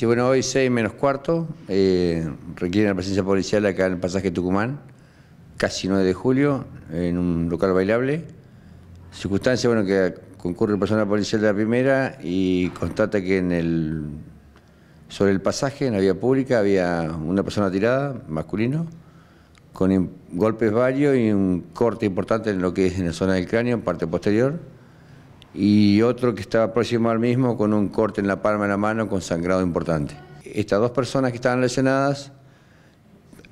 Sí, bueno, hoy 6 menos cuarto, eh, requiere la presencia policial acá en el pasaje Tucumán, casi 9 de julio, en un local bailable. Circunstancia, bueno, que concurre la persona policial de la primera y constata que en sobre el pasaje, en la vía pública, había una persona tirada, masculino, con golpes varios y un corte importante en lo que es en la zona del cráneo, en parte posterior y otro que estaba próximo al mismo con un corte en la palma de la mano con sangrado importante. Estas dos personas que estaban lesionadas,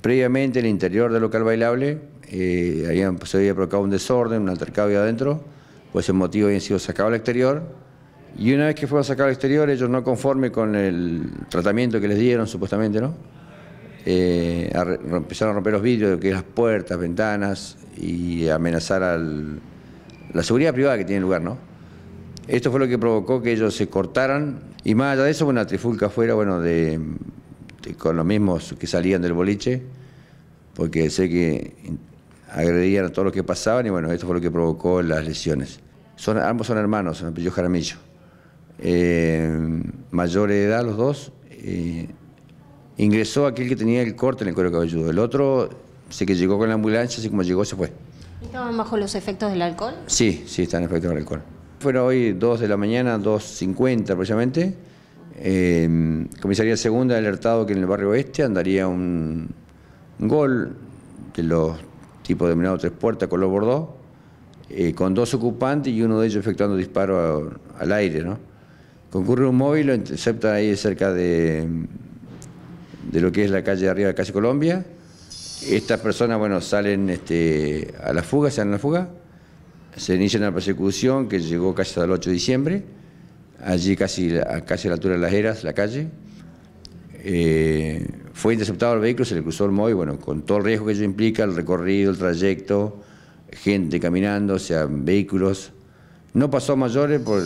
previamente en el interior del local bailable, eh, se había provocado un desorden, un altercado ahí adentro, por pues ese motivo habían sido sacados al exterior. Y una vez que fueron sacados al exterior, ellos no conforme con el tratamiento que les dieron, supuestamente, ¿no? Eh, empezaron a romper los vidrios, que las puertas, ventanas, y amenazar a la seguridad privada que tiene lugar, ¿no? Esto fue lo que provocó que ellos se cortaran y más allá de eso, una trifulca fuera, bueno, de, con los mismos que salían del boliche, porque sé que agredían a todos los que pasaban y bueno, esto fue lo que provocó las lesiones. ambos son hermanos, me Jaramillo. Eh, mayor de edad los dos. Eh, ingresó aquel que tenía el corte en el cuero cabelludo. El otro sé que llegó con la ambulancia, así como llegó se fue. ¿Estaban bajo los efectos del alcohol? Sí, sí, están efectos del alcohol. Fueron hoy 2 de la mañana, 2.50 aproximadamente. Em, comisaría segunda ha alertado que en el barrio oeste andaría un, gol de los tipos denominados tres puertas, color bordó, eh, con dos ocupantes y uno de ellos efectuando disparos al aire. ¿no? Concurre un móvil, lo intercepta ahí cerca de, de lo que es la calle de arriba de la calle Colombia. Estas personas, bueno, salen este, a la fuga, se dan a la fuga se inicia una persecución que llegó casi hasta el 8 de diciembre, allí casi, casi a la altura de las Heras, la calle. Eh, fue interceptado el vehículo, se le cruzó el móvil, bueno, con todo el riesgo que ello implica, el recorrido, el trayecto, gente caminando, o sea, vehículos. No pasó mayores por,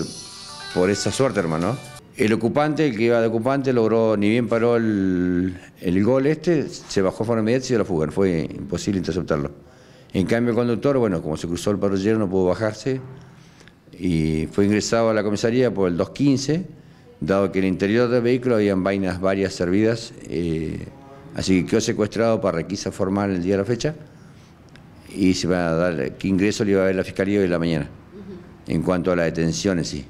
por esa suerte, hermano. El ocupante, el que iba de ocupante, logró, ni bien paró el, gol este, se bajó de forma y se dio la fuga. Fue imposible interceptarlo. En cambio, el conductor, bueno, como se cruzó el parrillero, no pudo bajarse y fue ingresado a la comisaría por el 215, dado que en el interior del vehículo habían vainas varias servidas, eh, así que quedó secuestrado para requisa formal el día de la fecha y se va a dar qué ingreso le iba a dar la fiscalía hoy en la mañana, en cuanto a la detención en sí.